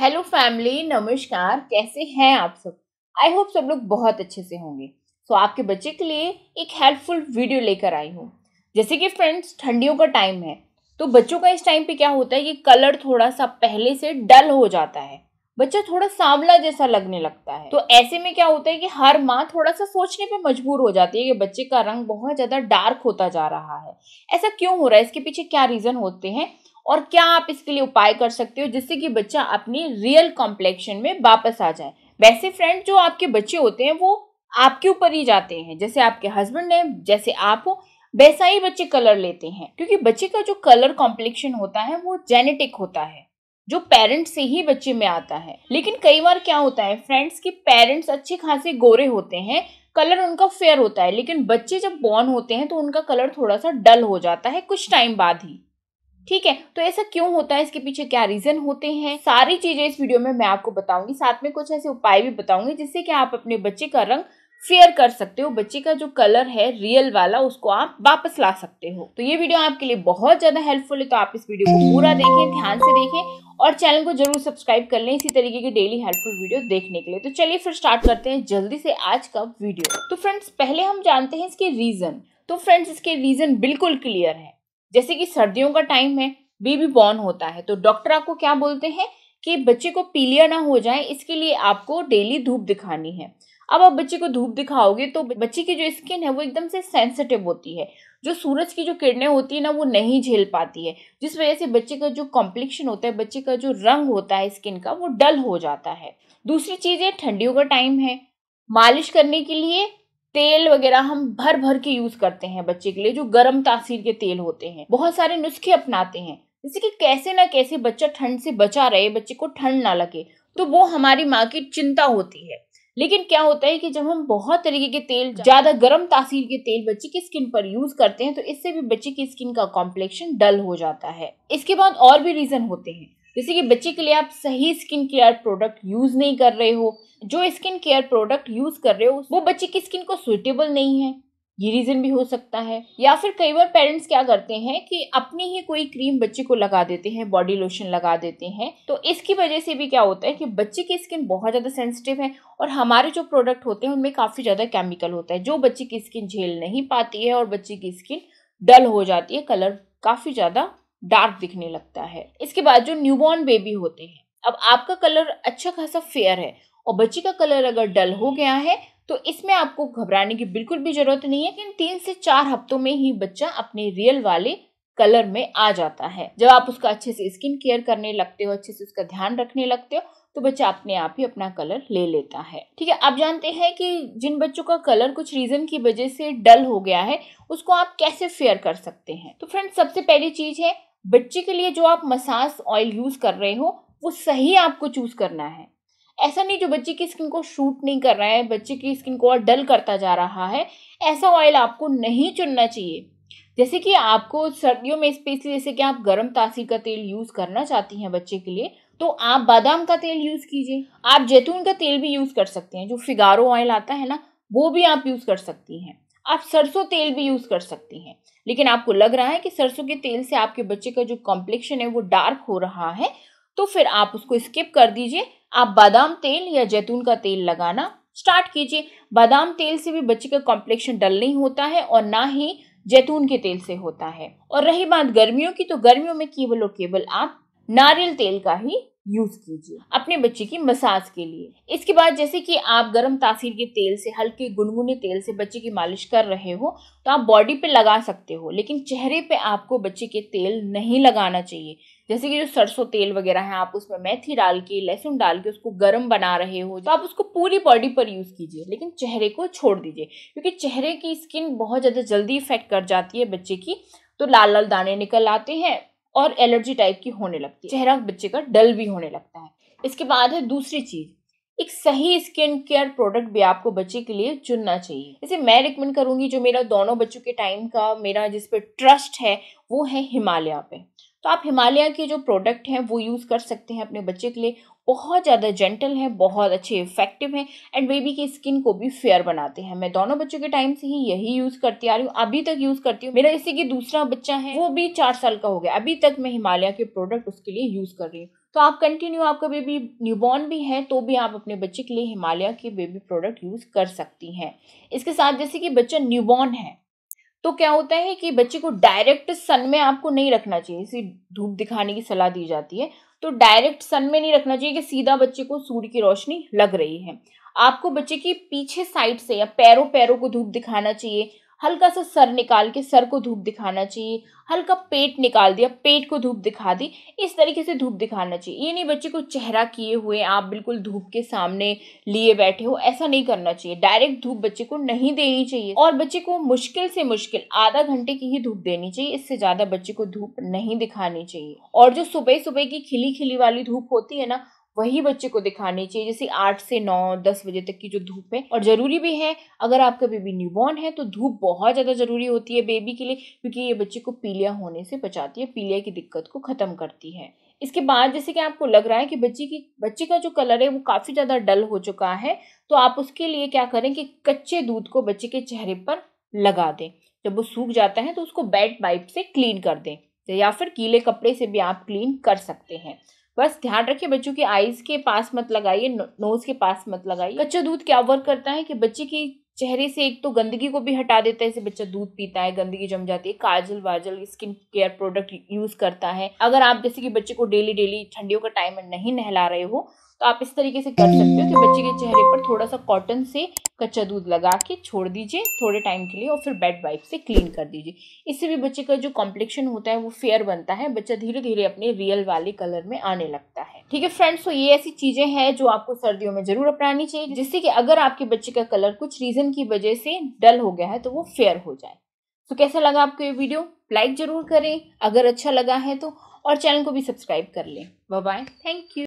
hello family नमस्कार कैसे हैं आप सब आई होप सब लोग बहुत अच्छे से होंगे सो so, आपके बच्चे के लिए एक हेल्पफुल वीडियो लेकर आई हूँ जैसे कि फ्रेंड्स ठंडियों का टाइम है तो बच्चों का इस टाइम पे क्या होता है कि कलर थोड़ा सा पहले से डल हो जाता है बच्चा थोड़ा सांवला जैसा लगने लगता है तो ऐसे में क्या होता है कि हर माँ थोड़ा सा सोचने पे मजबूर हो जाती है कि बच्चे का रंग बहुत ज़्यादा डार्क होता जा रहा है ऐसा क्यों हो रहा है इसके पीछे क्या रीज़न होते हैं और क्या आप इसके लिए उपाय कर सकते हो जिससे कि बच्चा अपनी रियल कॉम्प्लेक्शन में वापस आ जाए वैसे फ्रेंड जो आपके बच्चे होते हैं वो आपके ऊपर ही जाते हैं जैसे आपके हस्बैंड हैं जैसे आप हो वैसा ही बच्चे कलर लेते हैं क्योंकि बच्चे का जो कलर कॉम्प्लेक्शन होता है वो जेनेटिक होता है जो पेरेंट्स से ही बच्चे में आता है लेकिन कई बार क्या होता है फ्रेंड्स के पेरेंट्स अच्छे खासे गोरे होते हैं कलर उनका फेयर होता है लेकिन बच्चे जब बॉर्न होते हैं तो उनका कलर थोड़ा सा डल हो जाता है कुछ टाइम बाद ही ठीक है तो ऐसा क्यों होता है इसके पीछे क्या रीजन होते हैं सारी चीजें इस वीडियो में मैं आपको बताऊंगी साथ में कुछ ऐसे उपाय भी बताऊंगी जिससे कि आप अपने बच्चे का रंग फेयर कर सकते हो बच्चे का जो कलर है रियल वाला उसको आप वापस ला सकते हो तो ये वीडियो आपके लिए बहुत ज़्यादा हेल्पफुल है तो आप इस वीडियो को पूरा देखें ध्यान से देखें और चैनल को जरूर सब्सक्राइब कर लें इसी तरीके की डेली हेल्पफुल वीडियो देखने के लिए तो चलिए फिर स्टार्ट करते हैं जल्दी से आज का वीडियो तो फ्रेंड्स पहले हम जानते हैं इसके रीज़न तो फ्रेंड्स इसके रीज़न बिल्कुल क्लियर है जैसे कि सर्दियों का टाइम है बेबी बॉर्न होता है तो डॉक्टर आपको क्या बोलते हैं कि बच्चे को पीलिया ना हो जाए इसके लिए आपको डेली धूप दिखानी है अब आप बच्चे को धूप दिखाओगे तो बच्चे की जो स्किन है वो एकदम से सेंसिटिव होती है जो सूरज की जो किरणें होती है ना वो नहीं झेल पाती है जिस वजह से बच्चे का जो कॉम्प्लिक्शन होता है बच्चे का जो रंग होता है स्किन का वो डल हो जाता है दूसरी चीज़ है ठंडियों का टाइम है मालिश करने के लिए तेल वगैरह हम भर भर के यूज करते हैं बच्चे के लिए जो गर्म तासीर के तेल होते हैं बहुत सारे नुस्खे अपनाते हैं जैसे कि कैसे ना कैसे बच्चा ठंड से बचा रहे बच्चे को ठंड ना लगे तो वो हमारी माँ की चिंता होती है लेकिन क्या होता है कि जब हम बहुत तरीके के तेल ज्यादा गर्म तासीर के तेल बच्चे की स्किन पर यूज करते हैं तो इससे भी बच्चे की स्किन का कॉम्प्लेक्शन डल हो जाता है इसके बाद और भी रीजन होते हैं जैसे कि बच्चे के लिए आप सही स्किन केयर प्रोडक्ट यूज नहीं कर रहे हो जो स्किन केयर प्रोडक्ट यूज कर रहे हो वो बच्चे की स्किन को सुइटेबल नहीं है ये रीज़न भी हो सकता है या फिर कई बार पेरेंट्स क्या करते हैं कि अपनी ही कोई क्रीम बच्चे को लगा देते हैं बॉडी लोशन लगा देते हैं तो इसकी वजह से भी क्या होता है कि बच्चे की स्किन बहुत ज़्यादा सेंसिटिव है और हमारे जो प्रोडक्ट होते हैं उनमें काफ़ी ज़्यादा केमिकल होता है जो बच्चे की स्किन झेल नहीं पाती है और बच्चे की स्किन डल हो जाती है कलर काफ़ी ज़्यादा डार्क दिखने लगता है इसके बाद जो न्यूबॉर्न बेबी होते हैं अब आपका कलर अच्छा खासा फेयर है और बच्चे का कलर अगर डल हो गया है तो इसमें आपको घबराने की बिल्कुल भी ज़रूरत नहीं है लेकिन तीन से चार हफ्तों में ही बच्चा अपने रियल वाले कलर में आ जाता है जब आप उसका अच्छे से स्किन केयर करने लगते हो अच्छे से उसका ध्यान रखने लगते हो तो बच्चा अपने आप ही अपना कलर ले लेता है ठीक है आप जानते हैं कि जिन बच्चों का कलर कुछ रीज़न की वजह से डल हो गया है उसको आप कैसे फेयर कर सकते हैं तो फ्रेंड्स सबसे पहली चीज़ है बच्चे के लिए जो आप मसाज ऑयल यूज़ कर रहे हो वो सही आपको चूज़ करना है ऐसा नहीं जो बच्चे की स्किन को शूट नहीं कर रहा है बच्चे की स्किन को और डल करता जा रहा है ऐसा ऑयल आपको नहीं चुनना चाहिए जैसे कि आपको सर्दियों में स्पेशली जैसे कि आप गर्म तासीर का तेल यूज़ करना चाहती हैं बच्चे के लिए तो आप बादाम का तेल यूज़ कीजिए आप जैतून का तेल भी यूज़ कर सकते हैं जो फिगारो ऑयल आता है ना वो भी आप यूज़ कर सकती हैं आप सरसों तेल भी यूज़ कर सकती हैं लेकिन आपको लग रहा है कि सरसों के तेल से आपके बच्चे का जो कॉम्प्लेक्शन है वो डार्क हो रहा है तो फिर आप उसको स्किप कर दीजिए आप बादाम तेल या जैतून का तेल लगाना स्टार्ट कीजिए बादाम तेल से भी बच्चे का कॉम्प्लेक्शन डल नहीं होता है और ना ही जैतून के तेल से होता है और रही बात गर्मियों की तो गर्मियों में केवल और केवल आप नारियल तेल का ही यूज़ कीजिए अपने बच्चे की मसाज के लिए इसके बाद जैसे कि आप गर्म तासीर के तेल से हल्के गुनगुने तेल से बच्चे की मालिश कर रहे हो तो आप बॉडी पे लगा सकते हो लेकिन चेहरे पे आपको बच्चे के तेल नहीं लगाना चाहिए जैसे कि जो सरसों तेल वगैरह है आप उसमें मेथी डाल के लहसुन डाल के उसको गर्म बना रहे हो तो आप उसको पूरी बॉडी पर यूज़ कीजिए लेकिन चेहरे को छोड़ दीजिए क्योंकि चेहरे की स्किन बहुत ज़्यादा जल्दी इफेक्ट कर जाती है बच्चे की तो लाल लाल दाने निकल आते हैं और एलर्जी टाइप की होने लगती है चेहरा बच्चे का डल भी होने लगता है इसके बाद है दूसरी चीज़ एक सही स्किन केयर प्रोडक्ट भी आपको बच्चे के लिए चुनना चाहिए जैसे मैं रिकमेंड करूंगी जो मेरा दोनों बच्चों के टाइम का मेरा जिस पे ट्रस्ट है वो है हिमालय पे तो आप हिमालय के जो प्रोडक्ट हैं वो यूज़ कर सकते हैं अपने बच्चे के लिए बहुत ज़्यादा जेंटल हैं बहुत अच्छे इफेक्टिव हैं एंड बेबी की स्किन को भी फेयर बनाते हैं मैं दोनों बच्चों के टाइम से ही यही यूज़ करती आ रही हूँ अभी तक यूज़ करती हूँ मेरा इसी की दूसरा बच्चा है वो भी चार साल का हो गया अभी तक मैं हिमालय के प्रोडक्ट उसके लिए यूज़ कर रही हूँ तो आप कंटिन्यू आपका बेबी न्यूबॉर्न भी है तो भी आप अपने बच्चे के लिए हिमालय के बेबी प्रोडक्ट यूज़ कर सकती हैं इसके साथ जैसे कि बच्चा न्यूबॉर्न है तो क्या होता है कि बच्चे को डायरेक्ट सन में आपको नहीं रखना चाहिए इसी धूप दिखाने की सलाह दी जाती है तो डायरेक्ट सन में नहीं रखना चाहिए कि सीधा बच्चे को सूर्य की रोशनी लग रही है आपको बच्चे की पीछे साइड से या पैरों पैरों को धूप दिखाना चाहिए हल्का सा सर निकाल के सर को धूप दिखाना चाहिए हल्का पेट निकाल दिया पेट को धूप दिखा दी इस तरीके से धूप दिखाना चाहिए ये नहीं बच्चे को चेहरा किए हुए आप बिल्कुल धूप के सामने लिए बैठे हो ऐसा नहीं करना चाहिए डायरेक्ट धूप बच्चे को नहीं देनी चाहिए और बच्चे को मुश्किल से मुश्किल आधा घंटे की ही धूप देनी चाहिए इससे ज़्यादा बच्चे को धूप नहीं दिखानी चाहिए और जो सुबह सुबह की खिली खिली वाली धूप होती है ना वही बच्चे को दिखानी चाहिए जैसे आठ से नौ दस बजे तक की जो धूप है और ज़रूरी भी है अगर आपका बेबी न्यूबॉर्न है तो धूप बहुत ज़्यादा ज़रूरी होती है बेबी के लिए क्योंकि ये बच्चे को पीलिया होने से बचाती है पीलिया की दिक्कत को ख़त्म करती है इसके बाद जैसे कि आपको लग रहा है कि बच्चे की बच्चे का जो कलर है वो काफ़ी ज़्यादा डल हो चुका है तो आप उसके लिए क्या करें कि कच्चे दूध को बच्चे के चेहरे पर लगा दें जब वो सूख जाता है तो उसको बेड पाइप से क्लीन कर दें या फिर कीले कपड़े से भी आप क्लीन कर सकते हैं बस ध्यान रखिए बच्चों की आईज के पास मत लगाइए नोज के पास मत लगाइए कच्चा दूध क्या वर्क करता है कि बच्चे की चेहरे से एक तो गंदगी को भी हटा देता है जैसे बच्चा दूध पीता है गंदगी जम जाती है काजल वाजल स्किन केयर प्रोडक्ट यूज करता है अगर आप जैसे कि बच्चे को डेली डेली ठंडियों का टाइम नहीं नहला रहे हो तो आप इस तरीके से कर सकते हो कि बच्चे के चेहरे पर थोड़ा सा कॉटन से कच्चा दूध लगा के छोड़ दीजिए थोड़े टाइम के लिए और फिर बेड वाइप से क्लीन कर दीजिए इससे भी बच्चे का जो कॉम्प्लेक्शन होता है वो फेयर बनता है बच्चा धीरे धीरे अपने रियल वाले कलर में आने लगता है ठीक है फ्रेंड्स तो ये ऐसी चीज़ें हैं जो आपको सर्दियों में ज़रूर अपनानी चाहिए जिससे कि अगर आपके बच्चे का कलर कुछ रीज़न की वजह से डल हो गया है तो वो फेयर हो जाए तो कैसा लगा आपको ये वीडियो लाइक ज़रूर करें अगर अच्छा लगा है तो और चैनल को भी सब्सक्राइब कर लें बाय थैंक यू